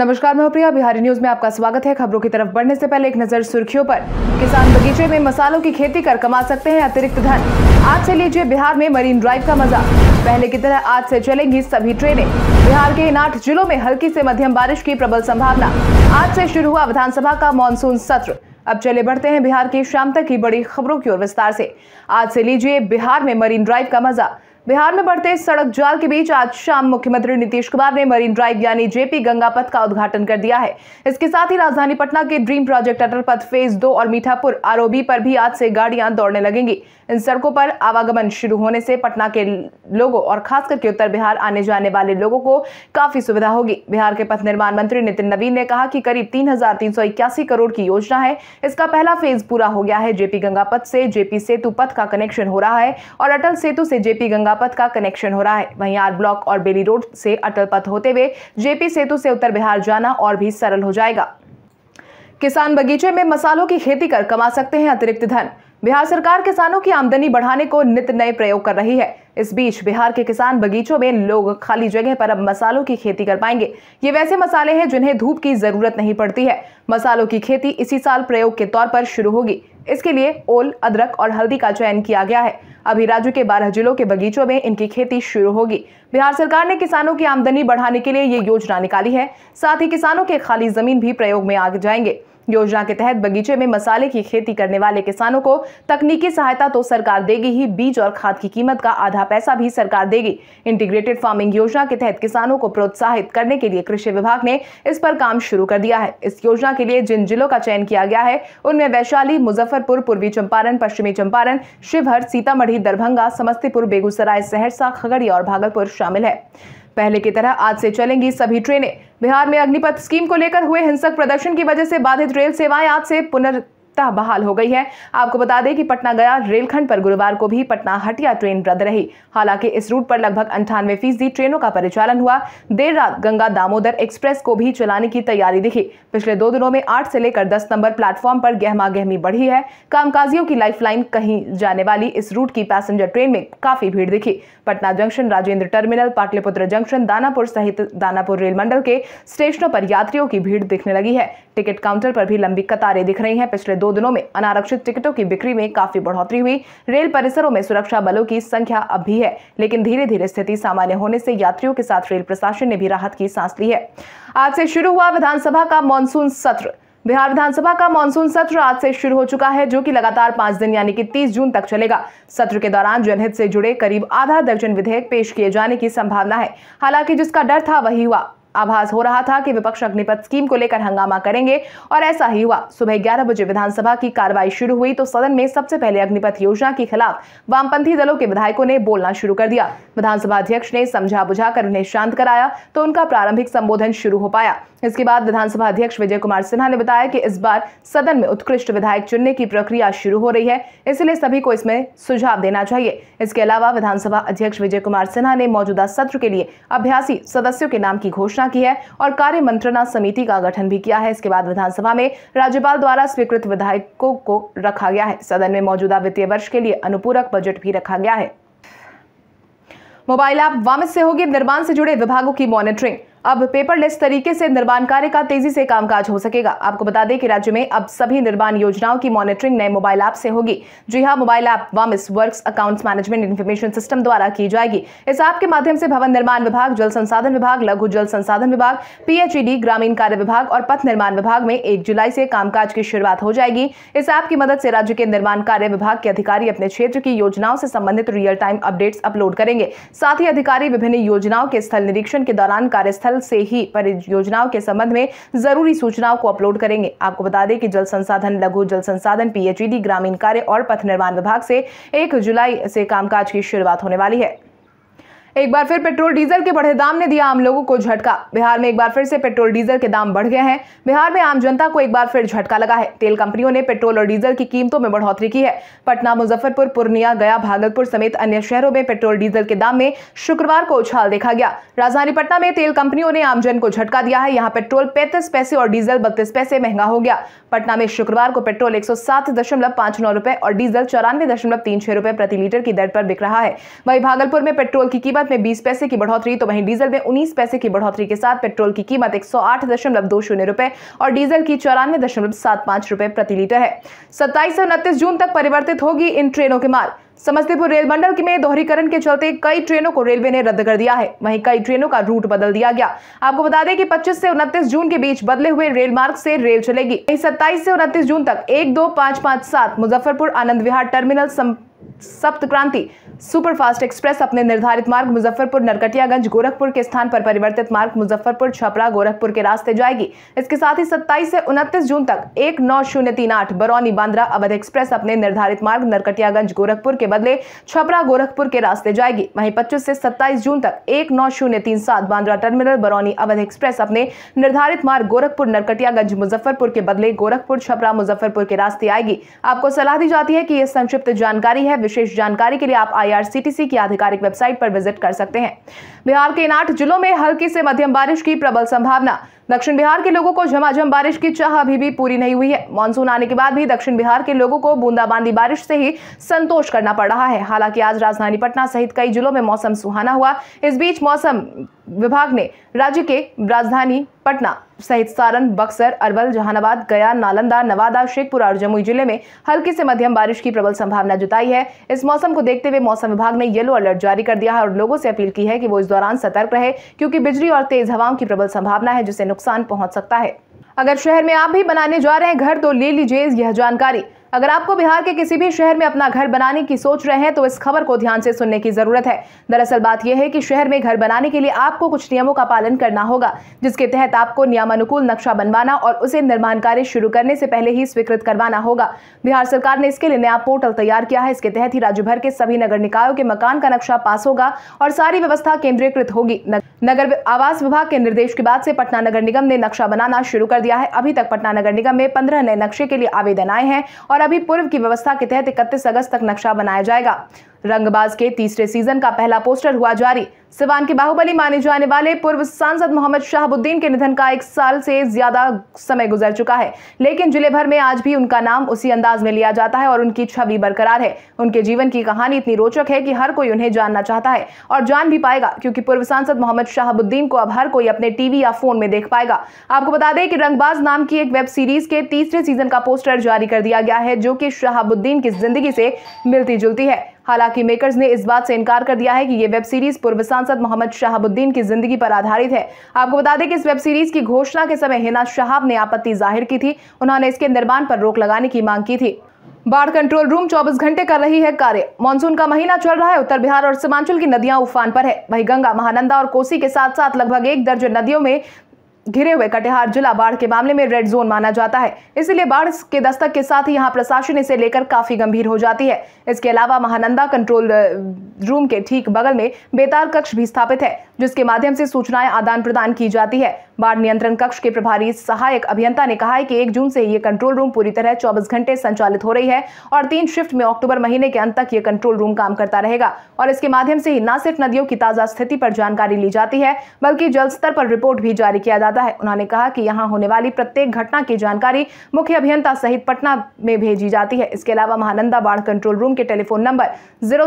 नमस्कार मैं प्रिया बिहारी न्यूज में आपका स्वागत है खबरों की तरफ बढ़ने से पहले एक नजर सुर्खियों पर किसान बगीचे में मसालों की खेती कर कमा सकते हैं अतिरिक्त धन आज से लीजिए बिहार में मरीन ड्राइव का मजा पहले की तरह आज से चलेंगी सभी ट्रेनें बिहार के इन आठ जिलों में हल्की से मध्यम बारिश की प्रबल संभावना आज से शुरू हुआ विधानसभा का मानसून सत्र अब चले बढ़ते हैं बिहार की शाम तक की बड़ी खबरों की ओर विस्तार से आज से लीजिए बिहार में मरीन ड्राइव का मजा बिहार में बढ़ते सड़क जाल के बीच आज शाम मुख्यमंत्री नीतीश कुमार ने मरीन ड्राइव यानी जेपी गंगा पथ का उद्घाटन कर दिया है इसके साथ ही राजधानी पटना के ड्रीम प्रोजेक्ट अटल पथ फेज दो और मीठापुर आरओबी पर भी आज से गाड़ियां दौड़ने लगेंगी इन सड़कों पर आवागमन शुरू होने से पटना के लोगों और खास करके उत्तर बिहार आने जाने वाले लोगों को काफी सुविधा होगी बिहार के पथ निर्माण मंत्री नितिन नवीन ने कहा कि करीब तीन करोड़ की योजना है इसका पहला फेज पूरा हो गया है जेपी गंगा पथ से जेपी सेतु पथ का कनेक्शन हो रहा है और अटल सेतु से जेपी गंगा पथ का कनेक्शन हो रहा है वहीं आर ब्लॉक और बेली रोड से अटल पथ होते हुए जेपी सेतु से उत्तर बिहार जाना और भी सरल हो जाएगा किसान बगीचे में मसालों की खेती कर कमा सकते हैं अतिरिक्त धन बिहार सरकार किसानों की आमदनी बढ़ाने को नित नए प्रयोग कर रही है इस बीच बिहार के किसान बगीचों में लोग खाली जगह पर अब मसालों की खेती कर पाएंगे ये वैसे मसाले हैं जिन्हें धूप की जरूरत नहीं पड़ती है मसालों की खेती इसी साल प्रयोग के तौर पर शुरू होगी इसके लिए ओल अदरक और हल्दी का चयन किया गया है अभी राज्य के बारह जिलों के बगीचों में इनकी खेती शुरू होगी बिहार सरकार ने किसानों की आमदनी बढ़ाने के लिए ये योजना निकाली है साथ ही किसानों के खाली जमीन भी प्रयोग में आ जाएंगे योजना के तहत बगीचे में मसाले की खेती करने वाले किसानों को तकनीकी सहायता तो सरकार देगी ही बीज और खाद की कीमत का आधा पैसा भी सरकार देगी इंटीग्रेटेड फार्मिंग योजना के तहत किसानों को प्रोत्साहित करने के लिए कृषि विभाग ने इस पर काम शुरू कर दिया है इस योजना के लिए जिन जिलों का चयन किया गया है उनमें वैशाली मुजफ्फरपुर पूर्वी चंपारण पश्चिमी चंपारण शिवहर सीतामढ़ी दरभंगा समस्तीपुर बेगूसराय सहरसा खगड़िया और भागलपुर शामिल है पहले की तरह आज से चलेंगी सभी ट्रेनें बिहार में अग्निपथ स्कीम को लेकर हुए हिंसक प्रदर्शन की वजह से बाधित रेल सेवाएं आज से पुनर् तह बहाल हो गई है आपको बता दें कि पटना गया रेलखंड पर गुरुवार को भी पटना हटिया ट्रेन रद्द रही हालांकि इस रूट पर लगभग अंठानवे फीसदी ट्रेनों का परिचालन हुआ देर रात गंगा दामोदर एक्सप्रेस को भी चलाने की तैयारी दिखी पिछले दो दिनों में आठ से लेकर दस नंबर प्लेटफॉर्म पर गहमा गहमी बढ़ी है कामकाजियों की लाइफ कहीं जाने वाली इस रूट की पैसेंजर ट्रेन में काफी भीड़ दिखी Patna junction Rajendra terminal Pataliputra junction Danapur सहित दानापुर रेल मंडल के स्टेशनों पर यात्रियों की भीड़ दिखने लगी है टिकट काउंटर पर भी लंबी कतारें दिख रही है पिछले दो दिनों में अनारक्षित टिकटों की बिक्री में काफी बढ़ोतरी हुई रेल परिसरों में सुरक्षा बलों की संख्या अब भी है लेकिन धीरे धीरे स्थिति सामान्य होने से यात्रियों के साथ रेल प्रशासन ने भी राहत की सांस ली है आज से शुरू हुआ विधानसभा का मानसून सत्र बिहार विधानसभा का मानसून सत्र आज से शुरू हो चुका है जो कि लगातार पांच दिन यानी कि 30 जून तक चलेगा सत्र के दौरान जनहित से जुड़े करीब आधा दर्जन विधेयक पेश किए जाने की संभावना है हालांकि जिसका डर था वही हुआ आभास हो रहा था कि विपक्ष अग्निपथ स्कीम को लेकर हंगामा करेंगे और ऐसा ही हुआ सुबह ग्यारह बजे विधानसभा की कार्रवाई शुरू हुई तो सदन में सबसे पहले अग्निपथ योजना के खिलाफ वामपंथी दलों के विधायकों ने बोलना शुरू कर दिया विधानसभा अध्यक्ष ने समझा बुझाकर उन्हें शांत कराया तो उनका प्रारंभिक संबोधन शुरू हो पाया इसके बाद विधानसभा अध्यक्ष विजय कुमार सिन्हा ने बताया कि इस बार सदन में उत्कृष्ट विधायक चुनने की प्रक्रिया शुरू हो रही है इसलिए सभी को इसमें सुझाव देना चाहिए इसके अलावा विधानसभा अध्यक्ष विजय कुमार सिन्हा ने मौजूदा सत्र के लिए अभ्यासी सदस्यों के नाम की घोषणा घोषणा की है और कार्य मंत्रणा समिति का गठन भी किया है इसके बाद विधानसभा में राज्यपाल द्वारा स्वीकृत विधायकों को रखा गया है सदन में मौजूदा वित्तीय वर्ष के लिए अनुपूरक बजट भी रखा गया है मोबाइल ऐप वामिस से होगी निर्माण से जुड़े विभागों की मॉनिटरिंग अब पेपरलेस तरीके से निर्माण कार्य का तेजी से कामकाज हो सकेगा आपको बता दें कि राज्य में अब सभी निर्माण योजनाओं की मॉनिटरिंग नए मोबाइल ऐप से होगी जी हाँ मोबाइल ऐप वामिस works accounts management information system द्वारा की जाएगी इस ऐप के माध्यम से भवन निर्माण विभाग जल संसाधन विभाग लघु जल संसाधन विभाग पीएचईडी e ग्रामीण कार्य विभाग और पथ निर्माण विभाग में एक जुलाई से कामकाज की शुरुआत हो जाएगी इस ऐप की मदद से राज्य के निर्माण कार्य विभाग के अधिकारी अपने क्षेत्र की योजनाओं से संबंधित रियल टाइम अपडेट्स अपलोड करेंगे साथ ही अधिकारी विभिन्न योजनाओं के स्थल निरीक्षण के दौरान कार्यस्थल स्थल से ही परियोजनाओं के संबंध में जरूरी सूचनाओं को अपलोड करेंगे आपको बता दें कि जल संसाधन लघु जल संसाधन पीएचईडी ग्रामीण कार्य और पथ निर्माण विभाग से एक जुलाई से कामकाज की शुरुआत होने वाली है एक बार फिर पेट्रोल डीजल के बढ़े दाम ने दिया आम लोगों को झटका बिहार में एक बार फिर से पेट्रोल डीजल के दाम बढ़ गए हैं बिहार में आम जनता को एक बार फिर झटका लगा है तेल कंपनियों ने पेट्रोल और डीजल की कीमतों में बढ़ोतरी की है पटना मुजफ्फरपुर पूर्णिया गया भागलपुर समेत अन्य शहरों में पेट्रोल डीजल के दाम में शुक्रवार को उछाल देखा गया राजधानी पटना में तेल कंपनियों ने आमजन को झटका दिया है यहाँ पेट्रोल पैंतीस पैसे और डीजल बत्तीस पैसे महंगा हो गया पटना में शुक्रवार को पेट्रोल एक रुपए और डीजल चौरानवे दशमलव तीन छह रुपए प्रति लीटर की दर पर बिक रहा है वही भागलपुर में पेट्रोल की कीमत कीमत में बीस पैसे की बढ़ोतरी तो वहीं डीजल में उन्नीस पैसे की बढ़ोतरी के साथ पेट्रोल की कीमत एक रुपए और डीजल की चौरानवे रुपए प्रति लीटर है सत्ताईस से उनतीस जून तक परिवर्तित होगी इन ट्रेनों के माल समस्तीपुर रेल मंडल में दोहरीकरण के चलते कई ट्रेनों को रेलवे ने रद्द कर दिया है वहीं कई ट्रेनों का रूट बदल दिया गया आपको बता दें कि 25 से 29 जून के बीच बदले हुए रेल मार्ग से रेल चलेगी वहीं 27 से 29 जून तक एक दो पाँच पाँच सात मुजफ्फरपुर आनंद विहार टर्मिनल सप्त क्रांति सुपर फास्ट एक्सप्रेस अपने निर्धारित मार्ग मुजफ्फरपुर नरकटियागंज गोरखपुर के स्थान पर परिवर्तित मार्ग मुजफ्फरपुर छपरा गोरखपुर के रास्ते जाएगी इसके साथ ही सत्ताईस से उनतीस जून तक एक नौ शून्य तीन आठ बरौनी बांद्रा अवध एक्सप्रेस अपने निर्धारित मार्ग नरकटियागंज गोरखपुर के बदले छपरा गोरखपुर के रास्ते जाएगी वहीं पच्चीस से सत्ताईस जून तक एक नौ शून्य तीन सात बांद्रा टर्मिनल बरौनी अवध एक्सप्रेस अपने निर्धारित मार्ग गोरखपुर नरकटियागंज मुजफ्फरपुर के बदले गोरखपुर छपरा मुजफ्फरपुर के रास्ते आएगी आपको सलाह दी जाती है कि यह संक्षिप्त जानकारी है विशेष जानकारी के लिए आप आई आईआरसीटीसी की आधिकारिक वेबसाइट पर विजिट कर सकते हैं बिहार के इन आठ जिलों में हल्की से मध्यम बारिश की प्रबल संभावना दक्षिण बिहार के लोगों को झमाझम बारिश की चाह अभी भी पूरी नहीं हुई है मानसून आने के बाद भी दक्षिण बिहार के लोगों को बूंदाबांदी बारिश से ही संतोष करना पड़ रहा है हालांकि आज राजधानी पटना सहित कई जिलों में मौसम सुहाना हुआ इस बीच मौसम विभाग ने राज्य के राजधानी पटना सहित सारण बक्सर अरवल जहानाबाद गया नालंदा नवादा शेखपुरा और जमुई जिले में हल्की से मध्यम बारिश की प्रबल संभावना जताई है इस मौसम को देखते हुए मौसम विभाग ने येलो अलर्ट जारी कर दिया है और लोगों से अपील की है कि वो इस दौरान सतर्क रहे क्योंकि बिजली और तेज हवाओं की प्रबल संभावना है जिससे नुकसान पहुंच सकता है अगर शहर में आप भी बनाने जा रहे हैं घर तो ले लीजिए यह जानकारी अगर आपको बिहार के किसी भी शहर में अपना घर बनाने की सोच रहे हैं तो इस खबर को ध्यान से सुनने की जरूरत है दरअसल बात यह है कि शहर में घर बनाने के लिए आपको कुछ नियमों का पालन करना होगा जिसके तहत आपको नियमानुकूल नक्शा बनवाना और उसे निर्माण कार्य शुरू करने से पहले ही स्वीकृत करवाना होगा बिहार सरकार ने इसके लिए नया पोर्टल तैयार किया है इसके तहत ही राज्य भर के सभी नगर निकायों के मकान का नक्शा पास होगा और सारी व्यवस्था केंद्रीयकृत होगी नगर आवास विभाग के निर्देश के बाद से पटना नगर निगम ने नक्शा बनाना शुरू कर दिया है अभी तक पटना नगर निगम में पंद्रह नए नक्शे के लिए आवेदन आए हैं और अभी पूर्व की व्यवस्था के तहत इकतीस अगस्त तक नक्शा बनाया जाएगा रंगबाज के तीसरे सीजन का पहला पोस्टर हुआ जारी सिवान के बाहुबली माने जाने वाले पूर्व सांसद मोहम्मद शाहबुद्दीन के निधन का एक साल से ज्यादा समय गुजर चुका है लेकिन जिले भर में आज भी उनका नाम उसी अंदाज में लिया जाता है और उनकी छवि बरकरार है उनके जीवन की कहानी इतनी रोचक है कि हर कोई उन्हें जानना चाहता है और जान भी पाएगा क्योंकि पूर्व सांसद मोहम्मद शाहबुद्दीन को अब हर कोई अपने टीवी या फोन में देख पाएगा आपको बता दें कि रंगबाज नाम की एक वेब सीरीज के तीसरे सीजन का पोस्टर जारी कर दिया गया है जो कि शाहबुद्दीन की जिंदगी से मिलती जुलती है हालांकि मेकर्स ने इस बात से इनकार कर दिया है कि ये वेब सीरीज पूर्व सांसद मोहम्मद शहाबुद्दीन की जिंदगी पर आधारित है आपको बता दें कि इस वेब सीरीज की घोषणा के समय हिना शहाब ने आपत्ति जाहिर की थी उन्होंने इसके निर्माण पर रोक लगाने की मांग की थी बाढ़ कंट्रोल रूम 24 घंटे कर रही है कार्य मानसून का महीना चल रहा है उत्तर बिहार और सीमांचल की नदियां उफान पर है वही गंगा महानंदा और कोसी के साथ साथ लगभग एक दर्जन नदियों में घिरे हुए कटिहार जिला बाढ़ के मामले में रेड जोन माना जाता है इसीलिए बाढ़ के दस्तक के साथ ही यहाँ प्रशासन इसे लेकर काफी गंभीर हो जाती है इसके अलावा महानंदा कंट्रोल रूम uh, के ठीक बगल में बेतार कक्ष भी स्थापित है जिसके माध्यम से सूचनाएं आदान प्रदान की जाती है बाढ़ नियंत्रण कक्ष के प्रभारी सहायक अभियंता ने कहा है कि एक जून से ये कंट्रोल रूम पूरी तरह चौबीस घंटे संचालित हो रही है और तीन शिफ्ट में अक्टूबर महीने के अंत तक ये कंट्रोल रूम काम करता रहेगा और इसके माध्यम से ही न सिर्फ नदियों की ताजा स्थिति पर जानकारी ली जाती है बल्कि जल स्तर पर रिपोर्ट भी जारी किया जाता ज्यादा है उन्होंने कहा कि यहाँ होने वाली प्रत्येक घटना की जानकारी मुख्य अभियंता सहित पटना में भेजी जाती है इसके अलावा महानंदा बाढ़ कंट्रोल रूम के टेलीफोन नंबर जीरो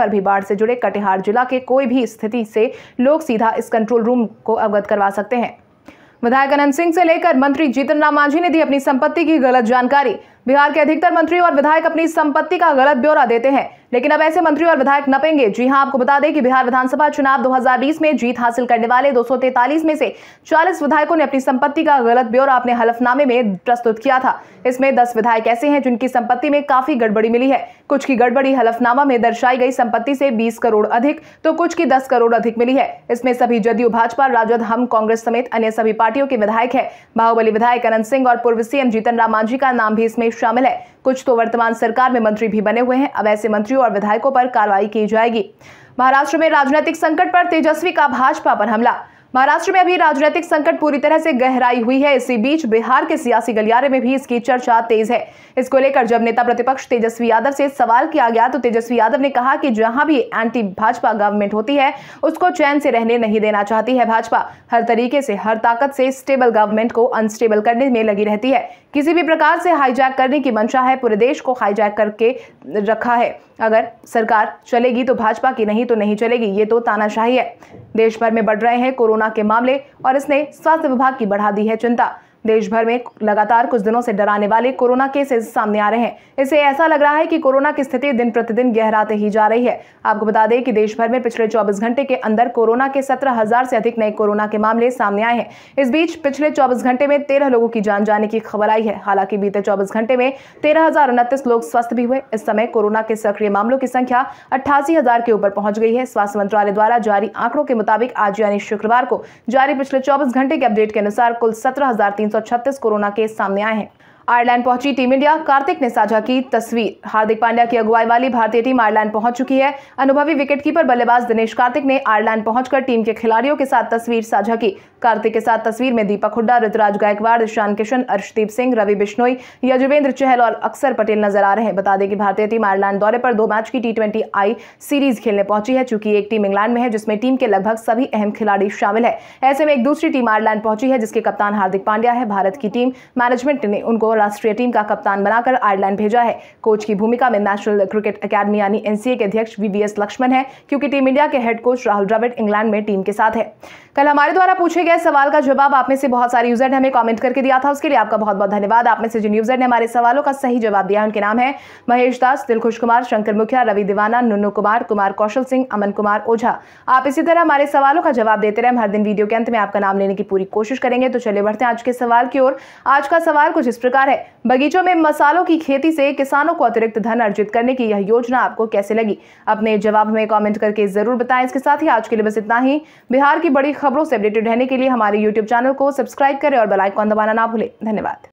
पर भी बाढ़ से जुड़े कटिहार जिला के कोई भी स्थिति से लोग सीधा इस कंट्रोल रूम को अवगत करवा सकते हैं विधायक अनंत सिंह से लेकर मंत्री जीतन राम मांझी ने दी अपनी संपत्ति की गलत जानकारी बिहार के अधिकतर मंत्री और विधायक अपनी संपत्ति का गलत ब्यौरा देते हैं लेकिन अब ऐसे मंत्री और विधायक नपेंगे जी हां आपको बता दें कि बिहार विधानसभा चुनाव 2020 में जीत हासिल करने वाले दो में से 40 विधायकों ने अपनी संपत्ति का गलत ब्यौरा अपने हलफनामे में प्रस्तुत किया था इसमें 10 विधायक ऐसे हैं जिनकी संपत्ति में काफी गड़बड़ी मिली है कुछ की गड़बड़ी हलफनामा में दर्शाई गई संपत्ति से बीस करोड़ अधिक तो कुछ की दस करोड़ अधिक मिली है इसमें सभी जदयू भाजपा राजद हम कांग्रेस समेत अन्य सभी पार्टियों के विधायक है बाहुबली विधायक अनंत सिंह और पूर्व सीएम जीतन राम मांझी का नाम भी इसमें शामिल है कुछ तो वर्तमान सरकार में मंत्री भी बने हुए हैं अब ऐसे मंत्रियों और विधायकों पर कार्रवाई की जाएगी महाराष्ट्र में राजनीतिक संकट पर तेजस्वी का भाजपा पर हमला महाराष्ट्र में अभी राजनीतिक संकट पूरी तरह से गहराई हुई है इसी बीच बिहार के सियासी गलियारे में भी इसकी चर्चा तेज है इसको लेकर जब नेता प्रतिपक्ष तेजस्वी यादव से सवाल किया गया तो तेजस्वी यादव ने कहा कि जहां भी एंटी भाजपा गवर्नमेंट होती है उसको चैन से रहने नहीं देना चाहती है भाजपा हर तरीके से हर ताकत से स्टेबल गवर्नमेंट को अनस्टेबल करने में लगी रहती है किसी भी प्रकार से हाईजैक करने की मंशा है पूरे देश को हाईजैक करके रखा है अगर सरकार चलेगी तो भाजपा की नहीं तो नहीं चलेगी ये तो तानाशाही है देश भर में बढ़ रहे हैं कोरोना के मामले और इसने स्वास्थ्य विभाग की बढ़ा दी है चिंता देश भर में लगातार कुछ दिनों से डराने वाले कोरोना केसेस सामने आ रहे हैं इससे ऐसा लग रहा है कि कोरोना की स्थिति दिन प्रतिदिन गहराते ही जा रही है आपको बता दें कि देश भर में पिछले 24 घंटे के अंदर कोरोना के सत्रह हजार से अधिक नए कोरोना के मामले सामने आए हैं इस बीच पिछले चौबीस घंटे में तेरह लोगों की जान जाने की खबर आई है हालांकि बीते चौबीस घंटे में तेरह लोग स्वस्थ भी हुए इस समय कोरोना के सक्रिय मामलों की संख्या अट्ठासी के ऊपर पहुंच गई है स्वास्थ्य मंत्रालय द्वारा जारी आंकड़ों के मुताबिक आज यानी शुक्रवार को जारी पिछले चौबीस घंटे के अपडेट के अनुसार कुल सत्रह 336 कोरोना केस सामने आए हैं आयरलैंड पहुंची टीम इंडिया कार्तिक ने साझा की तस्वीर हार्दिक पांड्या की अगुवाई वाली भारतीय टीम आयरलैंड पहुंच चुकी है अनुभवी विकेटकीपर बल्लेबाज दिनेश कार्तिक ने आयरलैंड पहुंचकर टीम के खिलाड़ियों के साथ तस्वीर साझा की कार्तिक के साथ तस्वीर में दीपक हुड्डा ऋतुराज गायकवाड़ ईशान किशन अर्शदीप सिंह रवि बिश्नोई यजुवेंद्र चहल और अक्सर पटेल नजर आ रहे हैं बता दें कि भारतीय टीम आयरलैंड दौरे पर दो मैच की टी आई सीरीज खेलने पहुंची है चूंकि एक टीम इंग्लैंड में है जिसमें टीम के लगभग सभी अहम खिलाड़ी शामिल है ऐसे में एक दूसरी टीम आयरलैंड पहुंची है जिसके कप्तान हार्दिक पांड्या है भारत की टीम मैनेजमेंट ने उनको राष्ट्रीय टीम का कप्तान बनाकर आयरलैंड भेजा है कोच की भूमिका में नेशनल क्रिकेट अकादमी यानी एनसीए के अध्यक्ष वीवीएस लक्ष्मण है क्योंकि टीम इंडिया के head coach Rahul Dravid England में टीम के साथ है कल हमारे द्वारा पूछे गए सवाल का जवाब आप में से बहुत सारे यूजर ने हमें कॉमेंट करके दिया था उसके लिए आपका बहुत बहुत धन्यवाद आप में से जिन यूजर ने हमारे सवालों का सही जवाब दिया उनके नाम है महेश दास दिलखुश कुमार शंकर मुखिया रवि दीवाना नुनू कुमार कुमार कौशल सिंह अमन कुमार ओझा आप इसी तरह हमारे सवालों का जवाब देते रहे हम हर दिन वीडियो के अंत में आपका नाम लेने की पूरी कोशिश करेंगे तो चलिए बढ़ते हैं आज के सवाल की ओर आज का सवाल कुछ इस प्रकार है बगीचों में मसालों की खेती से किसानों को अतिरिक्त धन अर्जित करने की यह योजना आपको कैसे लगी अपने जवाब में कॉमेंट करके जरूर बताएं इसके साथ ही आज के लिए बस इतना ही बिहार की बड़ी खबरों से अपडेटेड रहने के लिए हमारे यूट्यूब चैनल को सब्सक्राइब करें और बेलाइकॉन दबाना ना भूलें धन्यवाद